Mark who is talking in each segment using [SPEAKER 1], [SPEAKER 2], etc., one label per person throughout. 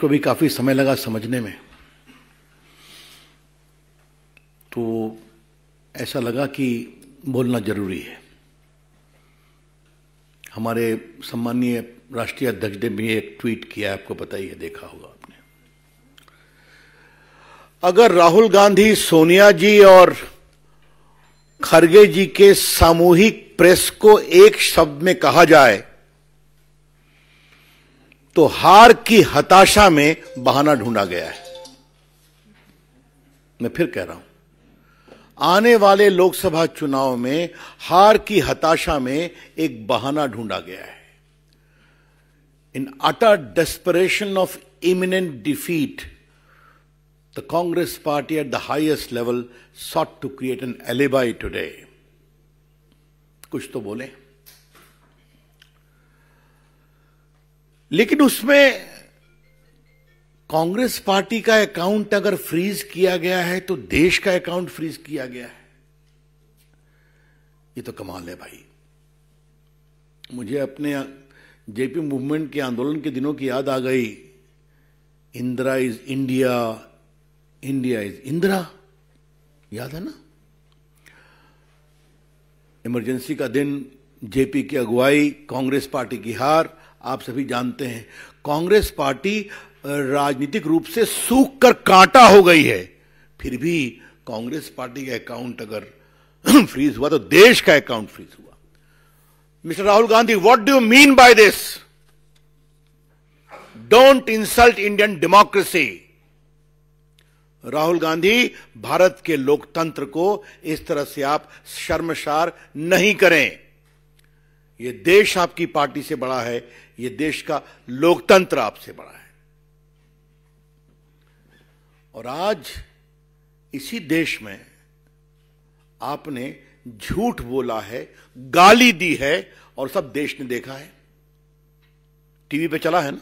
[SPEAKER 1] को भी काफ़ी समय लगा समझने में तो ऐसा लगा कि बोलना जरूरी है हमारे सम्माननीय राष्ट्रीय अध्यक्ष ने भी एक ट्वीट किया आपको पता ही है देखा होगा आपने अगर राहुल गांधी सोनिया जी और खरगे जी के सामूहिक प्रेस को एक शब्द में कहा जाए तो हार की हताशा में बहाना ढूंढा गया है मैं फिर कह रहा हूं आने वाले लोकसभा चुनाव में हार की हताशा में एक बहाना ढूंढा गया है in utter desperation of imminent defeat the Congress party at the highest level sought to create an alibi today कुछ तो बोले लेकिन उसमें कांग्रेस पार्टी का अकाउंट अगर फ्रीज किया गया है तो देश का अकाउंट फ्रीज किया गया है ये तो कमाल है भाई मुझे अपने जेपी मूवमेंट के आंदोलन के दिनों की याद आ गई Indira is India India is Indira याद है ना इमरजेंसी का दिन जेपी की अगुवाई कांग्रेस पार्टी की हार आप सभी जानते हैं कांग्रेस पार्टी राजनीतिक रूप से सूख कर कांटा हो गई है फिर भी कांग्रेस पार्टी का अकाउंट अगर फ्रीज हुआ तो देश का अकाउंट फ्रीज हुआ mister Rahul Gandhi what do you mean by this don't insult Indian democracy Rahul Gandhi Bharat के लोकतंत्र को इस तरह से आप शर्मशार नहीं करें ये देश आपकी पार्टी से बड़ा है ये देश का लोकतंत्र आपसे बड़ा है और आज इसी देश में आपने झूठ बोला है गाली दी है और सब देश ने देखा है टीवी पे चला है ना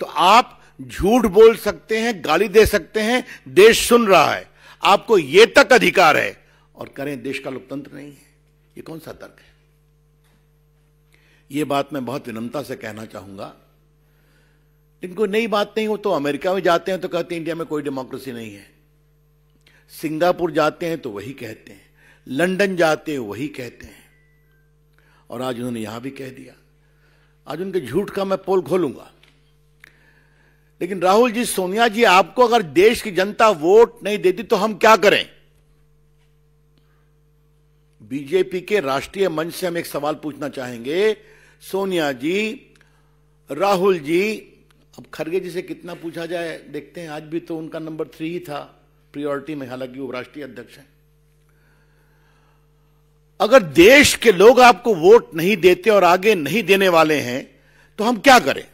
[SPEAKER 1] तो आप झूठ बोल सकते हैं गाली दे सकते हैं देश सुन रहा है आपको यह तक अधिकार है और करें देश का लोकतंत्र नहीं है यह कौन सा तर्क है ये बात मैं बहुत विनम्रता से कहना चाहूंगा इनको नई बात नहीं हो तो अमेरिका में जाते हैं तो कहते हैं इंडिया में कोई डेमोक्रेसी नहीं है सिंगापुर जाते हैं तो वही कहते हैं लंदन जाते हैं वही कहते हैं और आज उन्होंने यहां भी कह दिया आज उनके झूठ का मैं पोल खोलूंगा लेकिन राहुल जी सोनिया जी आपको अगर देश की जनता वोट नहीं देती तो हम क्या करें बीजेपी के राष्ट्रीय मंच से हम एक सवाल पूछना चाहेंगे सोनिया जी राहुल जी अब खरगे जी से कितना पूछा जाए देखते हैं आज भी तो उनका नंबर थ्री ही था प्रियोरिटी में हालांकि वो राष्ट्रीय अध्यक्ष हैं अगर देश के लोग आपको वोट नहीं देते और आगे नहीं देने वाले हैं तो हम क्या करें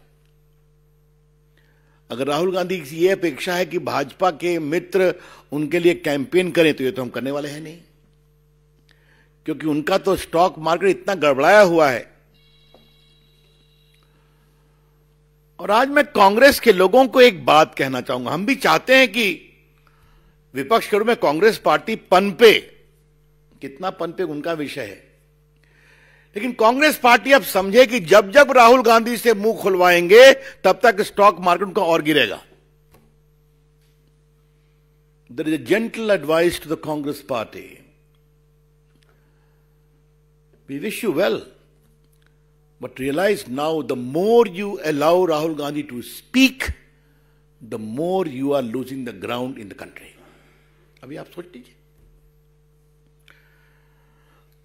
[SPEAKER 1] अगर राहुल गांधी की यह अपेक्षा है कि भाजपा के मित्र उनके लिए कैंपेन करें तो ये तो हम करने वाले हैं नहीं क्योंकि उनका तो स्टॉक मार्केट इतना गड़बड़ाया हुआ है और आज मैं कांग्रेस के लोगों को एक बात कहना चाहूंगा हम भी चाहते हैं कि विपक्ष के रूप में कांग्रेस पार्टी पनपे कितना पनपे उनका विषय है लेकिन कांग्रेस पार्टी अब समझे कि जब जब राहुल गांधी से मुंह खुलवाएंगे तब तक स्टॉक मार्केट उनका और गिरेगा there is a gentle advice to the Congress party We wish you well. But realize now the more you allow Rahul Gandhi to speak, the more you are losing the ground in the country. अभी आप सोच लीजिए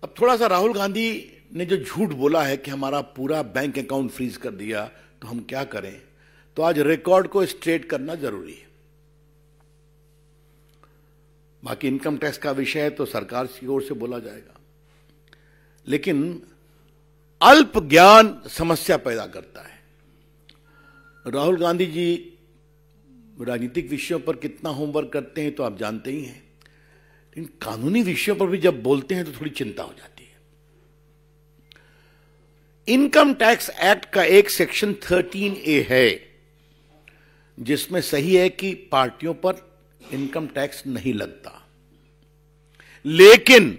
[SPEAKER 1] अब थोड़ा सा राहुल गांधी ने जो झूठ बोला है कि हमारा पूरा बैंक अकाउंट फ्रीज कर दिया तो हम क्या करें तो आज रिकॉर्ड को स्ट्रेट करना जरूरी है बाकी इनकम टैक्स का विषय है तो सरकार की ओर से बोला जाएगा लेकिन अल्प ज्ञान समस्या पैदा करता है राहुल गांधी जी राजनीतिक विषयों पर कितना होमवर्क करते हैं तो आप जानते ही हैं लेकिन कानूनी विषयों पर भी जब बोलते हैं तो थोड़ी चिंता हो जाती है इनकम टैक्स एक्ट का एक सेक्शन 13 ए है जिसमें सही है कि पार्टियों पर इनकम टैक्स नहीं लगता लेकिन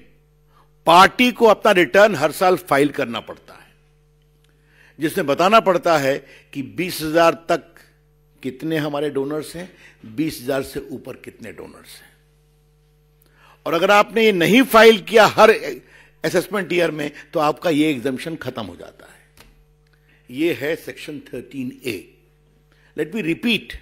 [SPEAKER 1] पार्टी को अपना रिटर्न हर साल फाइल करना पड़ता है जिसमें बताना पड़ता है कि 20,000 तक कितने हमारे डोनर्स हैं 20,000 से ऊपर कितने डोनर्स हैं और अगर आपने ये नहीं फाइल किया हर असेसमेंट ईयर में तो आपका ये एग्जामेशन खत्म हो जाता है ये है section 13 A let me repeat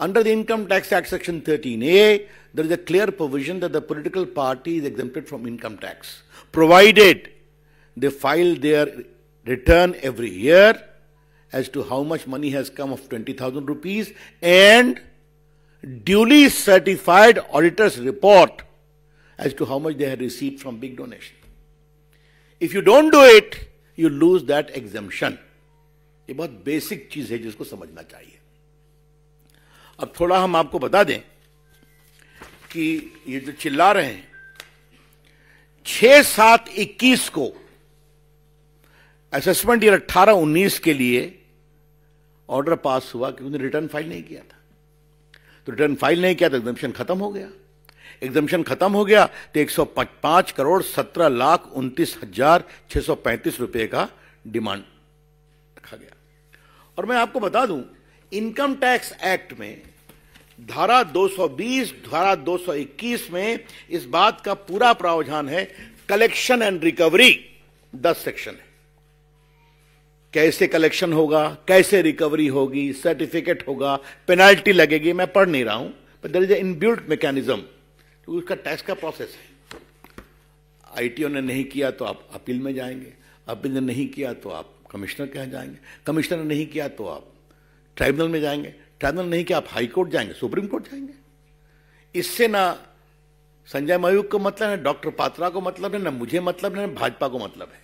[SPEAKER 1] Under the Income Tax Act Section 13A, there is a clear provision that the political party is exempted from income tax, provided they file their return every year as to how much money has come of 20,000 rupees and duly certified auditor's report as to how much they have received from big donation. If you don't do it, you lose that exemption. ये बहुत basic चीज है जिसको समझना चाहिए अब थोड़ा हम आपको बता दें कि ये जो चिल्ला रहे हैं छह सात इक्कीस को असेसमेंट ईयर अट्ठारह उन्नीस के लिए ऑर्डर पास हुआ क्योंकि रिटर्न फाइल नहीं किया था तो रिटर्न फाइल नहीं किया तो एग्जामेशन खत्म हो गया एग्जामेशन खत्म हो गया तो एक सौ पांच करोड़ सत्रह लाख उनतीस हजार छह सौ पैंतीस रुपए का डिमांड रखा गया और मैं आपको बता दूं इनकम टैक्स एक्ट में धारा 220 धारा 221 में इस बात का पूरा प्रावधान है कलेक्शन एंड रिकवरी दस सेक्शन है कैसे कलेक्शन होगा कैसे रिकवरी होगी सर्टिफिकेट होगा पेनाल्टी लगेगी मैं पढ़ नहीं रहा हूं पर there is a inbuilt mechanism उसका टैक्स का प्रोसेस है आईटीओ ने नहीं किया तो आप अपील में जाएंगे अपील ने नहीं किया तो आप कमिश्नर कह जाएंगे कमिश्नर ने नहीं किया तो आप ट्राइब्यूनल में जाएंगे ट्राइब्यूनल नहीं कि आप हाई कोर्ट जाएंगे सुप्रीम कोर्ट जाएंगे इससे ना संजय मयूख को मतलब है डॉक्टर पात्रा को मतलब है ना मुझे मतलब है ना भाजपा को मतलब है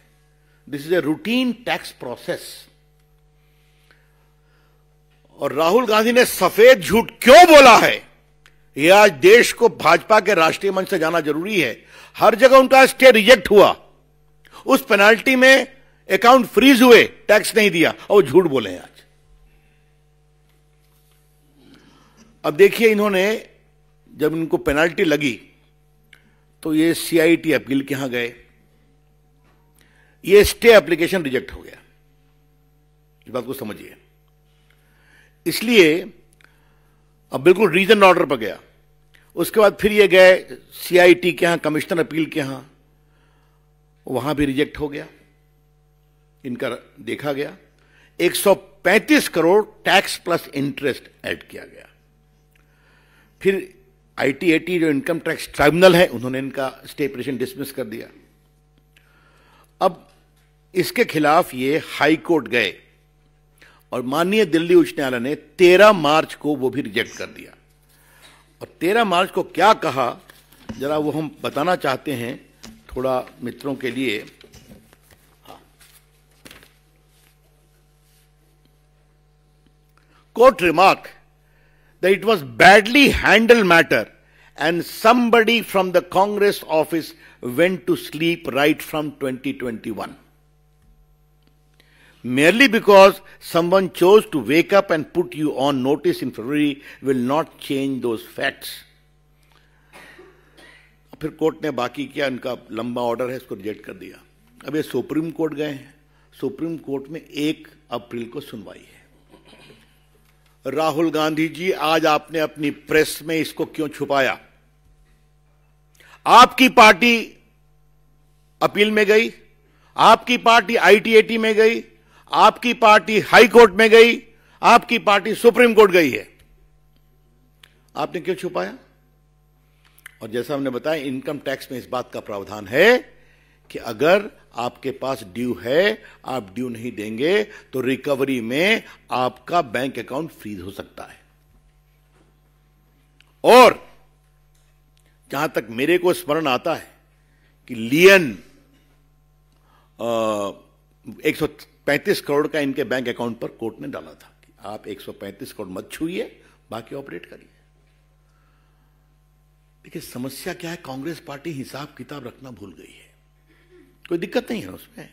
[SPEAKER 1] this is a routine tax process और राहुल गांधी ने सफेद झूठ क्यों बोला है यह आज देश को भाजपा के राष्ट्रीय मंच से जाना जरूरी है हर जगह उनका स्टे रिजेक्ट हुआ उस पेनाल्टी में अकाउंट फ्रीज हुए टैक्स नहीं दिया और झूठ बोले आज अब देखिए इन्होंने जब इनको पेनाल्टी लगी तो ये सीआईटी अपील के यहां गए ये स्टे एप्लीकेशन रिजेक्ट हो गया इस बात को समझिए इसलिए अब बिल्कुल रीजन ऑर्डर पर गया उसके बाद फिर ये गए सीआईटी के यहां कमिश्नर अपील के यहां वहां भी रिजेक्ट हो गया इनका देखा गया 135 crore tax plus interest add किया गया फिर आईटीएटी जो इनकम टैक्स ट्राइब्यूनल है उन्होंने इनका स्टे प्रेशन डिसमिस कर दिया अब इसके खिलाफ ये हाई कोर्ट गए और माननीय दिल्ली उच्च न्यायालय ने 13 मार्च को वो भी रिजेक्ट कर दिया और 13 मार्च को क्या कहा जरा वो हम बताना चाहते हैं थोड़ा मित्रों के लिए कोर्ट हाँ। Remark that it was badly handled matter and somebody from the Congress office went to sleep right from 2021. Merely because someone chose to wake up and put you on notice in February will not change those facts. फिर court ने बाकी किया उनका लंबा order है इसको reject कर दिया अब ये सुप्रीम कोर्ट गए हैं सुप्रीम कोर्ट में एक अप्रैल को सुनवाई है राहुल गांधी जी आज आपने अपनी प्रेस में इसको क्यों छुपाया आपकी पार्टी अपील में गई आपकी पार्टी आईटीएटी में गई आपकी पार्टी हाई कोर्ट में गई आपकी पार्टी सुप्रीम कोर्ट गई है आपने क्यों छुपाया और जैसा हमने बताया इनकम टैक्स में इस बात का प्रावधान है कि अगर आपके पास ड्यू है आप ड्यू नहीं देंगे तो रिकवरी में आपका बैंक अकाउंट फ्रीज हो सकता है और जहां तक मेरे को स्मरण आता है कि लियन एक सौ पैंतीस करोड़ का इनके बैंक अकाउंट पर कोर्ट ने डाला था कि आप एक सौ पैंतीस करोड़ मत छूए बाकी ऑपरेट करिए देखिए समस्या क्या है कांग्रेस पार्टी हिसाब किताब रखना भूल गई है कोई दिक्कत नहीं है उसमें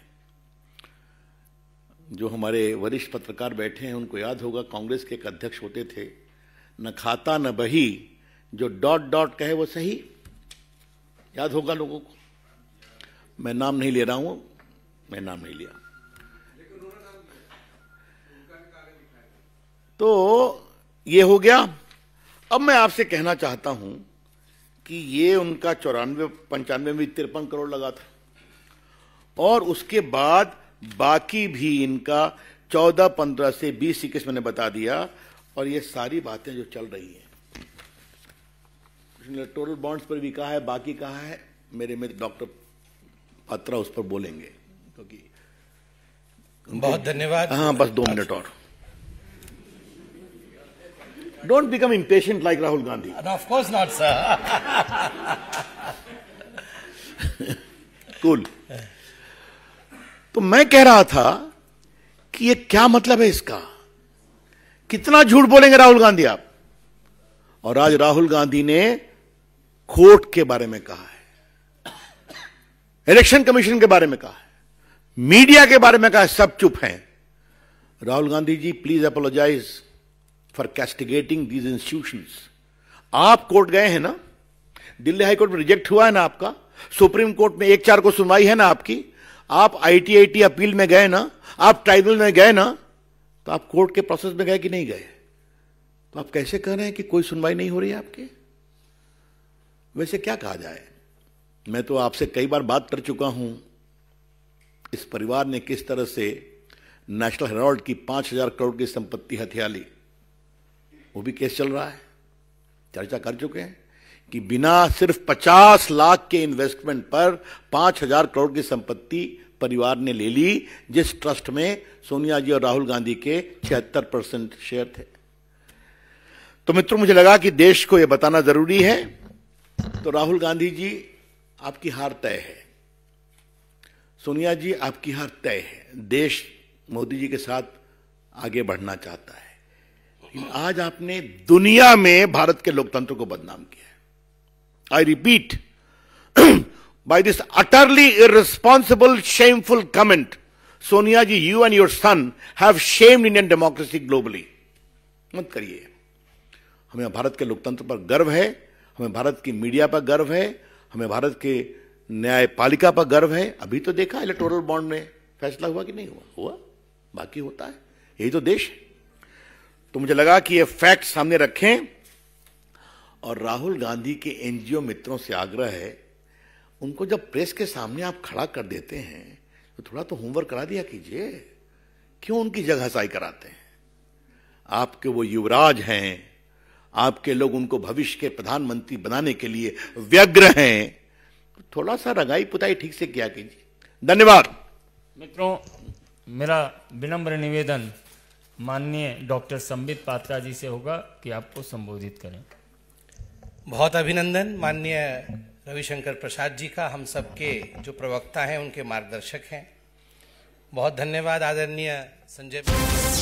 [SPEAKER 1] जो हमारे वरिष्ठ पत्रकार बैठे हैं उनको याद होगा कांग्रेस के एक अध्यक्ष होते थे न खाता न बही जो डॉट डॉट कहे वो सही याद होगा लोगों को मैं नाम नहीं ले रहा हूं मैं नाम नहीं लिया तो ये हो गया अब मैं आपसे कहना चाहता हूं कि ये उनका चौरानवे पंचानवे में तिरपन करोड़ लगा था और उसके बाद बाकी भी इनका चौदह पंद्रह से बीस इक्कीस मैंने बता दिया और ये सारी बातें जो चल रही हैं टोटल बॉन्ड्स पर भी कहा है बाकी कहा है मेरे मेरे डॉक्टर पत्रा उस पर बोलेंगे क्योंकि तो बहुत धन्यवाद हाँ बस दो मिनट और don't become impatient like Rahul Gandhi of course not sir cool तो मैं कह रहा था कि ये क्या मतलब है इसका कितना झूठ बोलेंगे राहुल गांधी आप और आज राहुल गांधी ने कोर्ट के बारे में कहा है इलेक्शन कमीशन के बारे में कहा है मीडिया के बारे में कहा है सब चुप हैं Rahul Gandhi ji please apologise for castigating these institution आप कोर्ट गए हैं ना दिल्ली हाईकोर्ट में रिजेक्ट हुआ है ना आपका सुप्रीम कोर्ट में एक चार को सुनवाई है ना आपकी आप आईटीआईटी अपील में गए ना आप ट्राइबल में गए ना तो आप कोर्ट के प्रोसेस में गए कि नहीं गए तो आप कैसे कह रहे हैं कि कोई सुनवाई नहीं हो रही है आपकी वैसे क्या कहा जाए मैं तो आपसे कई बार बात कर चुका हूं इस परिवार ने किस तरह से नेशनल हेराल्ड की पांच हजार करोड़ की संपत्ति हथिया ली वो भी केस चल रहा है चर्चा कर चुके हैं कि बिना सिर्फ 50 लाख के इन्वेस्टमेंट पर 5000 करोड़ की संपत्ति परिवार ने ले ली जिस ट्रस्ट में सोनिया जी और राहुल गांधी के 76 परसेंट शेयर थे तो मित्रों मुझे लगा कि देश को यह बताना जरूरी है तो राहुल गांधी जी आपकी हार तय है सोनिया जी आपकी हार तय है देश मोदी जी के साथ आगे बढ़ना चाहता है आज आपने दुनिया में भारत के लोकतंत्र को बदनाम किया है I repeat, by this utterly irresponsible, shameful comment, Sonia ji, you and your son have shamed Indian democracy globally. मत करिए हमें भारत के लोकतंत्र पर गर्व है हमें भारत की मीडिया पर गर्व है हमें भारत के न्यायपालिका पर गर्व है अभी तो देखा इलेक्टोरल बॉन्ड में फैसला हुआ कि नहीं हुआ हुआ बाकी होता है यही तो देश है तो मुझे लगा कि ये फैक्ट सामने रखें और राहुल गांधी के एनजीओ मित्रों से आग्रह है उनको जब प्रेस के सामने आप खड़ा कर देते हैं तो थोड़ा तो होमवर्क करा दिया कीजिए क्यों उनकी जगह साई कराते हैं आपके वो युवराज हैं आपके लोग उनको भविष्य के प्रधानमंत्री बनाने के लिए व्यग्र हैं तो थोड़ा सा रंगाई पुताई ठीक से किया कीजिए धन्यवाद मित्रों मेरा विनम्र निवेदन माननीय डॉक्टर संबित पात्रा जी से होगा कि आपको संबोधित करें बहुत अभिनंदन माननीय रविशंकर प्रसाद जी का हम सबके जो प्रवक्ता हैं उनके मार्गदर्शक हैं बहुत धन्यवाद आदरणीय संजय